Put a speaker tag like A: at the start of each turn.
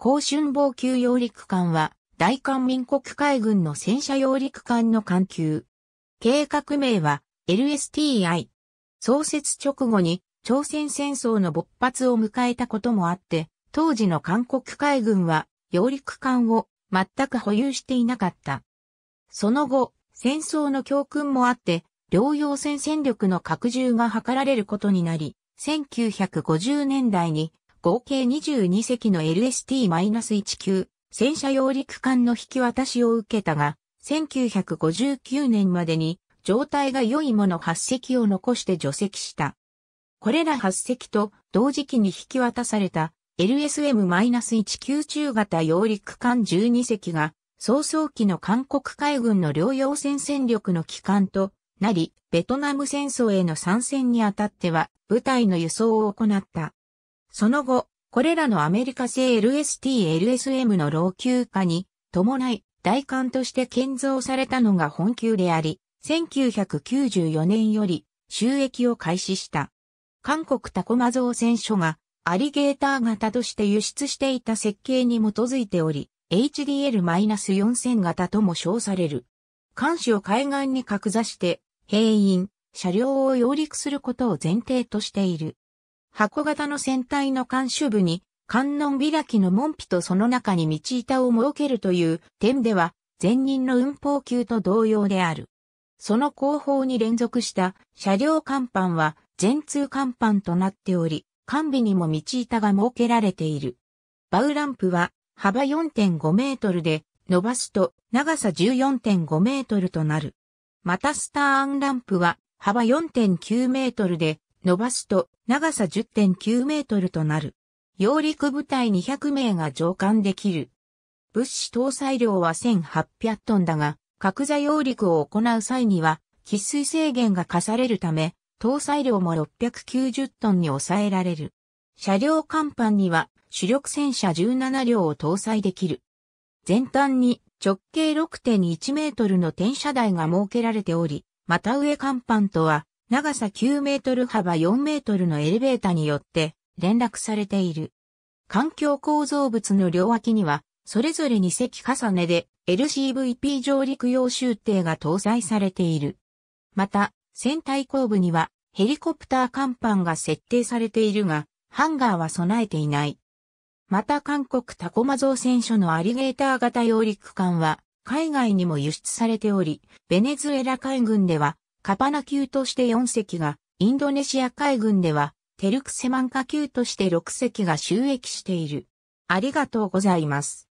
A: 高春防級揚陸艦は、大韓民国海軍の戦車揚陸艦の艦級。計画名は LSTI。創設直後に朝鮮戦争の勃発を迎えたこともあって、当時の韓国海軍は揚陸艦を全く保有していなかった。その後、戦争の教訓もあって、両洋戦戦力の拡充が図られることになり、1950年代に合計22隻の LST-1 9戦車揚陸艦の引き渡しを受けたが、1959年までに状態が良いもの8隻を残して除籍した。これら8隻と同時期に引き渡された LSM-1 9中型揚陸艦12隻が、早々期の韓国海軍の両洋戦戦力の機関となり、ベトナム戦争への参戦にあたっては部隊の輸送を行った。その後、これらのアメリカ製 LST-LSM の老朽化に伴い、大艦として建造されたのが本級であり、1994年より収益を開始した。韓国タコマ造船所がアリゲーター型として輸出していた設計に基づいており、HDL-4000 型とも称される。艦首を海岸に格座して、兵員、車両を揚陸することを前提としている。箱型の船体の監視部に、観音開きの門扉とその中に道板を設けるという点では、前任の運砲級と同様である。その後方に連続した車両甲板は全通甲板となっており、管備にも道板が設けられている。バウランプは幅4.5メートルで伸ばすと長さ14.5メートルとなる。またスターアンランプは幅4.9メートルで伸ばすと長さ10.9メートルとなる。揚陸部隊200名が乗艦できる。物資搭載量は1800トンだが、格座揚陸を行う際には、喫水制限が課されるため、搭載量も690トンに抑えられる。車両甲板には主力戦車17両を搭載できる。前端に直径6.1メートルの転車台が設けられており、また上甲板とは長さ9メートル幅4メートルのエレベーターによって連絡されている。環境構造物の両脇には、それぞれ2隻重ねで LCVP 上陸用集艇が搭載されている。また、船体後部にはヘリコプター甲板が設定されているが、ハンガーは備えていない。また韓国タコマ造船所のアリゲーター型揚陸艦は海外にも輸出されており、ベネズエラ海軍ではカパナ級として4隻が、インドネシア海軍では、テルクセマンカ級として6隻が収益している。ありがとうございます。